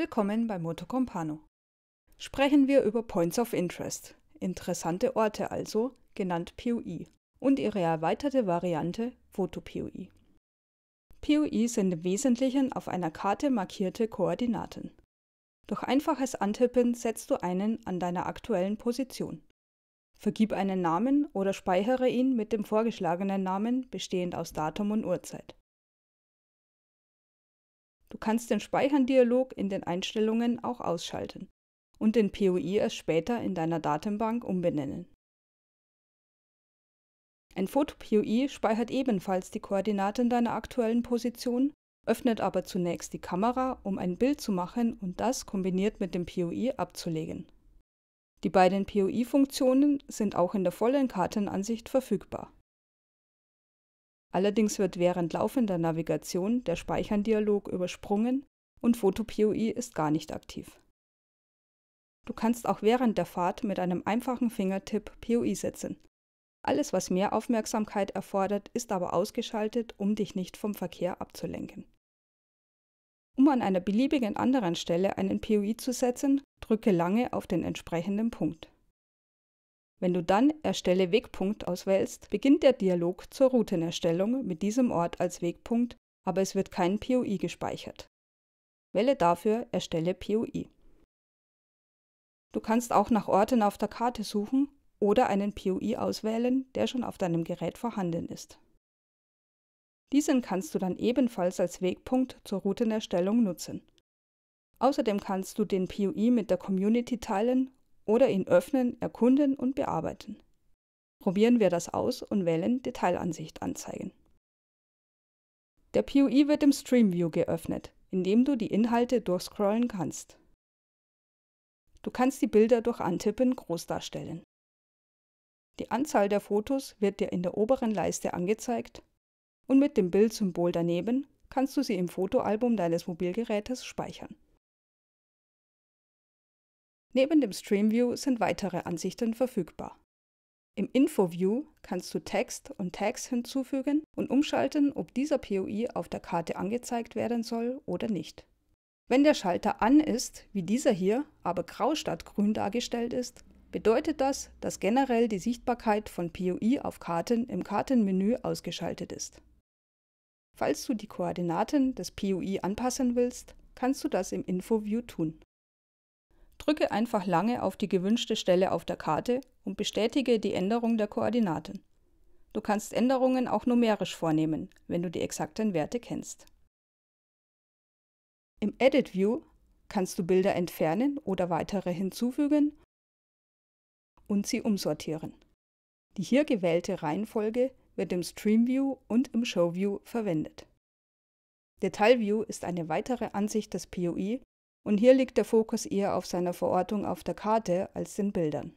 Willkommen bei Moto Compano. Sprechen wir über Points of Interest, interessante Orte also, genannt POI, und ihre erweiterte Variante Foto-POI. POI sind im Wesentlichen auf einer Karte markierte Koordinaten. Durch einfaches Antippen setzt du einen an deiner aktuellen Position. Vergib einen Namen oder speichere ihn mit dem vorgeschlagenen Namen bestehend aus Datum und Uhrzeit. Du kannst den Speichern-Dialog in den Einstellungen auch ausschalten und den POI erst später in deiner Datenbank umbenennen. Ein Foto-POI speichert ebenfalls die Koordinaten deiner aktuellen Position, öffnet aber zunächst die Kamera, um ein Bild zu machen und das kombiniert mit dem POI abzulegen. Die beiden POI-Funktionen sind auch in der vollen Kartenansicht verfügbar. Allerdings wird während laufender Navigation der Speicherndialog übersprungen und PhotoPOI ist gar nicht aktiv. Du kannst auch während der Fahrt mit einem einfachen Fingertipp POI setzen. Alles, was mehr Aufmerksamkeit erfordert, ist aber ausgeschaltet, um dich nicht vom Verkehr abzulenken. Um an einer beliebigen anderen Stelle einen POI zu setzen, drücke lange auf den entsprechenden Punkt. Wenn du dann Erstelle Wegpunkt auswählst, beginnt der Dialog zur Routenerstellung mit diesem Ort als Wegpunkt, aber es wird kein POI gespeichert. Wähle dafür Erstelle POI. Du kannst auch nach Orten auf der Karte suchen oder einen POI auswählen, der schon auf deinem Gerät vorhanden ist. Diesen kannst du dann ebenfalls als Wegpunkt zur Routenerstellung nutzen. Außerdem kannst du den POI mit der Community teilen oder ihn öffnen, erkunden und bearbeiten. Probieren wir das aus und wählen Detailansicht anzeigen. Der PUI wird im Stream View geöffnet, indem du die Inhalte durchscrollen kannst. Du kannst die Bilder durch Antippen groß darstellen. Die Anzahl der Fotos wird dir in der oberen Leiste angezeigt und mit dem Bildsymbol daneben kannst du sie im Fotoalbum deines Mobilgerätes speichern. Neben dem Stream View sind weitere Ansichten verfügbar. Im Info View kannst du Text und Tags hinzufügen und umschalten, ob dieser POI auf der Karte angezeigt werden soll oder nicht. Wenn der Schalter an ist, wie dieser hier, aber grau statt grün dargestellt ist, bedeutet das, dass generell die Sichtbarkeit von POI auf Karten im Kartenmenü ausgeschaltet ist. Falls du die Koordinaten des POI anpassen willst, kannst du das im Info-View tun. Drücke einfach lange auf die gewünschte Stelle auf der Karte und bestätige die Änderung der Koordinaten. Du kannst Änderungen auch numerisch vornehmen, wenn du die exakten Werte kennst. Im Edit View kannst du Bilder entfernen oder weitere hinzufügen und sie umsortieren. Die hier gewählte Reihenfolge wird im Stream View und im Show View verwendet. Detail View ist eine weitere Ansicht des POI, und hier liegt der Fokus eher auf seiner Verortung auf der Karte als den Bildern.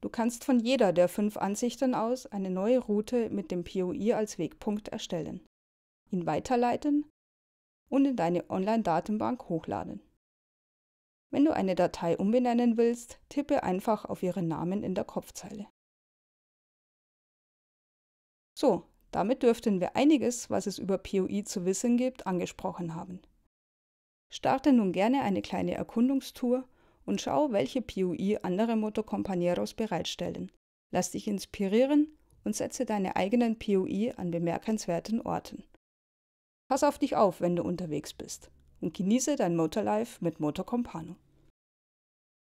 Du kannst von jeder der fünf Ansichten aus eine neue Route mit dem POI als Wegpunkt erstellen, ihn weiterleiten und in deine Online-Datenbank hochladen. Wenn du eine Datei umbenennen willst, tippe einfach auf ihren Namen in der Kopfzeile. So, damit dürften wir einiges, was es über POI zu wissen gibt, angesprochen haben. Starte nun gerne eine kleine Erkundungstour und schau, welche PUI andere Motocompañeros bereitstellen. Lass dich inspirieren und setze deine eigenen POI an bemerkenswerten Orten. Pass auf dich auf, wenn du unterwegs bist und genieße dein Motorlife mit Motocompano.